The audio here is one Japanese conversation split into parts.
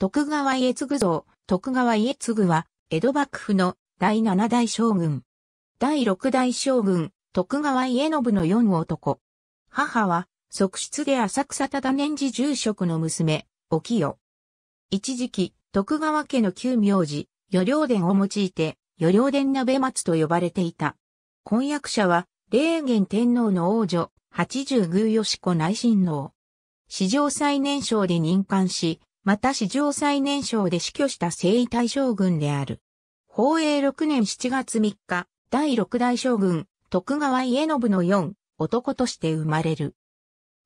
徳川家継像、徳川家継は、江戸幕府の第七代将軍。第六代将軍、徳川家信の四男。母は、側室で浅草忠年寺住職の娘、お清。一時期、徳川家の旧名字、余領伝を用いて、余領伝鍋松と呼ばれていた。婚約者は、霊元天皇の王女、八十宮吉子内親王。史上最年少で任官し、また史上最年少で死去した征夷大将軍である。宝永6年7月3日、第6代将軍、徳川家信の4、男として生まれる。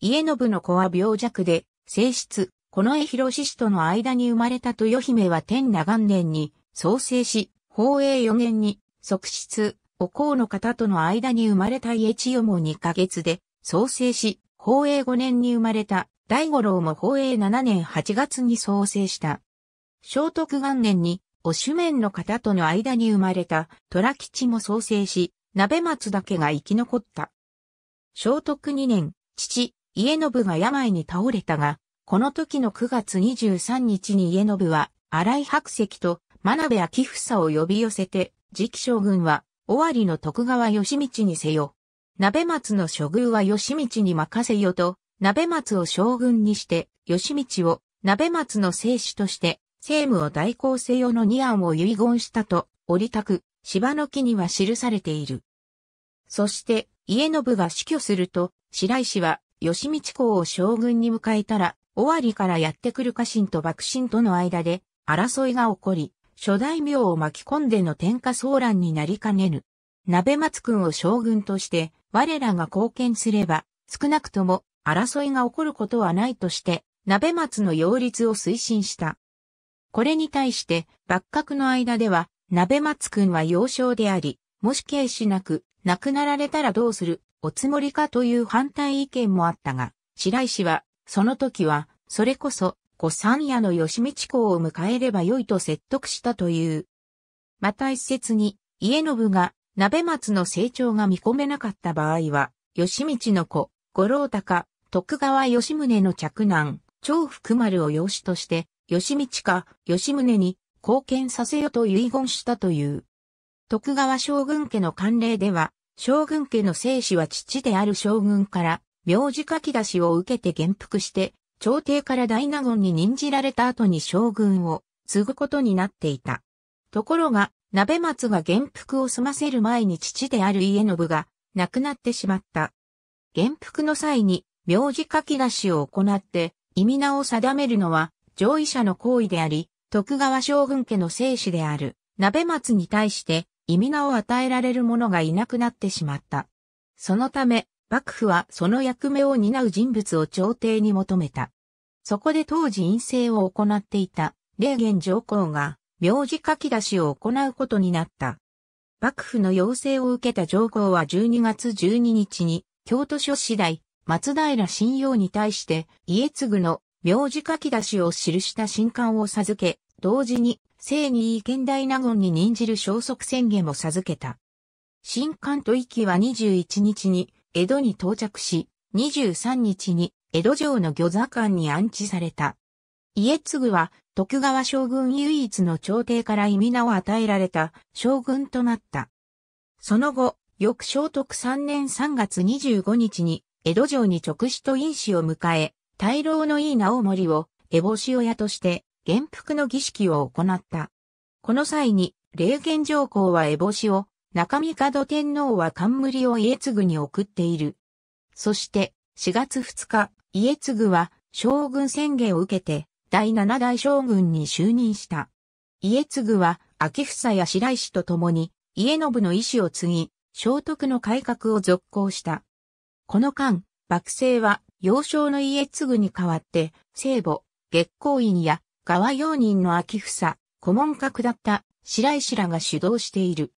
家信の子は病弱で、性質、この江広志氏との間に生まれた豊姫は天長年に創生し、宝永4年に即室、お甲の方との間に生まれた家千代も2ヶ月で創生し、宝永5年に生まれた大五郎も宝永7年8月に創生した。聖徳元年に、お主面の方との間に生まれた虎吉も創生し、鍋松だけが生き残った。聖徳2年、父、家信が病に倒れたが、この時の9月23日に家信は、荒井白石と真鍋秋房を呼び寄せて、次期将軍は、尾張の徳川義道にせよ。鍋松の処遇は義道に任せよと、鍋松を将軍にして、義道を鍋松の聖子として、政務を代行せよの二案を遺言したと、折りたく、芝の木には記されている。そして、家信が死去すると、白石は、義道公を将軍に迎えたら、尾張からやってくる家臣と幕臣との間で、争いが起こり、諸大名を巻き込んでの天下騒乱になりかねぬ。鍋松君を将軍として、我らが貢献すれば、少なくとも争いが起こることはないとして、鍋松の擁立を推進した。これに対して、幕閣の間では、鍋松くんは幼少であり、もし軽視なく、亡くなられたらどうする、おつもりかという反対意見もあったが、白石は、その時は、それこそ、御三夜の吉道公を迎えればよいと説得したという。また一説に、家信が、鍋松の成長が見込めなかった場合は、吉道の子、五郎高、徳川吉宗の嫡男、長福丸を養子として、吉道か吉宗に貢献させよと遺言したという。徳川将軍家の慣例では、将軍家の生死は父である将軍から、名字書き出しを受けて元服して、朝廷から大納言に任じられた後に将軍を継ぐことになっていた。ところが、鍋松が元服を済ませる前に父である家信が亡くなってしまった。元服の際に名字書き出しを行って意味名を定めるのは上位者の行為であり、徳川将軍家の生死である、鍋松に対して意味名を与えられる者がいなくなってしまった。そのため、幕府はその役目を担う人物を朝廷に求めた。そこで当時院政を行っていた、霊元上皇が、名字書き出しを行うことになった。幕府の要請を受けた上皇は12月12日に、京都書次第、松平信用に対して家継の名字書き出しを記した新刊を授け、同時に正に意見大納言に任じる消息宣言も授けた。新刊と気は21日に江戸に到着し、23日に江戸城の御座館に安置された。家継は徳川将軍唯一の朝廷から意味名を与えられた将軍となった。その後、翌聖徳3年3月25日に江戸城に直使と院子を迎え、大老のい伊直盛を、烏帽子親として、元服の儀式を行った。この際に、霊剣上皇は烏帽子を、中見門天皇は冠を家継に送っている。そして、4月2日、家継は将軍宣言を受けて、第7代将軍に就任した。家継は、秋房や白石と共に、家信の意志を継ぎ、聖徳の改革を続行した。この間、幕政は幼少の家継に代わって、聖母、月光院や川用人の秋房、顧問閣だった白石らが主導している。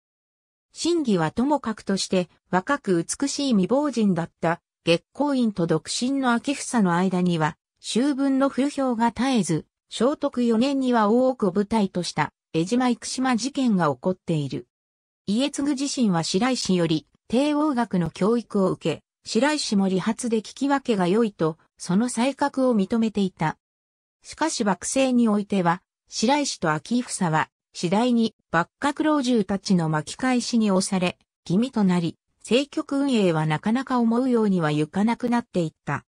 真偽はともかくとして若く美しい未亡人だった月光院と独身の秋房の間には秋分の風評が絶えず、聖徳四年には大奥を舞台とした江島生島事件が起こっている。家継自身は白石より帝王学の教育を受け、白石も理髪で聞き分けが良いと、その才覚を認めていた。しかし幕政においては、白石と秋房は、次第に幕閣老中たちの巻き返しに押され、気味となり、政局運営はなかなか思うようには行かなくなっていった。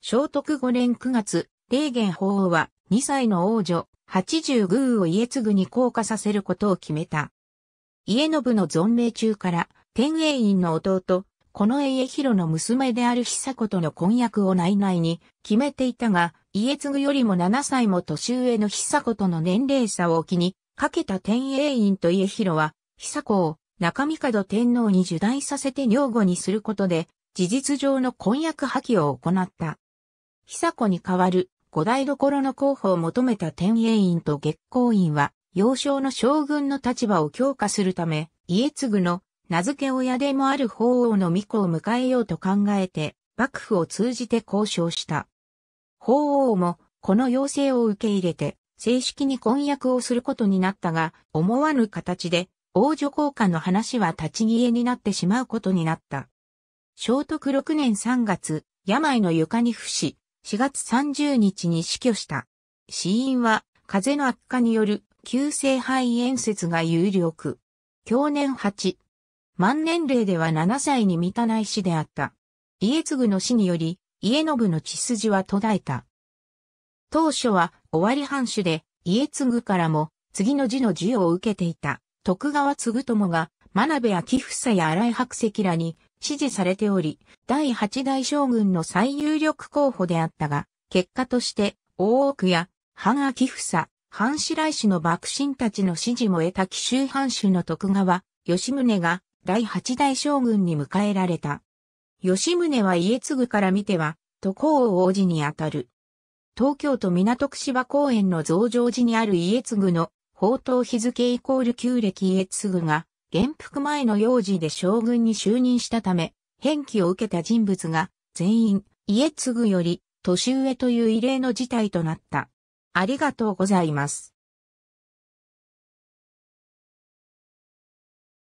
聖徳5年9月、霊元法王は2歳の王女、八十宮を家継ぐに降下させることを決めた。家信の存命中から、天英院の弟、この家広の娘である久子との婚約を内々に決めていたが、家継ぐよりも7歳も年上の久子との年齢差をきにかけた天英院と家広は、久子を中門天皇に受代させて女房にすることで、事実上の婚約破棄を行った。久子に代わる五代どころの候補を求めた天英院と月光院は、幼少の将軍の立場を強化するため、家継の名付け親でもある法皇の御子を迎えようと考えて、幕府を通じて交渉した。法皇も、この要請を受け入れて、正式に婚約をすることになったが、思わぬ形で、王女交換の話は立ち消えになってしまうことになった。聖徳6年3月、病の床に伏し、4月30日に死去した。死因は、風の悪化による急性肺炎説が有力。去年8、万年齢では7歳に満たない死であった。家継の死により、家信の血筋は途絶えた。当初は尾張藩主で、家継からも、次の字の字を受けていた、徳川継友が、真鍋秋房や荒井白石らに支持されており、第八代将軍の最有力候補であったが、結果として、大奥や、藩秋房、藩白石の幕臣たちの支持も得た紀州藩主の徳川、吉宗が、第八代将軍に迎えられた。吉宗は家継ぐから見ては、都皇王子にあたる。東京都港区芝公園の増上寺にある家継ぐの、宝刀日付イコール旧暦家継ぐが、元服前の幼児で将軍に就任したため、返記を受けた人物が、全員、家継ぐより、年上という異例の事態となった。ありがとうございます。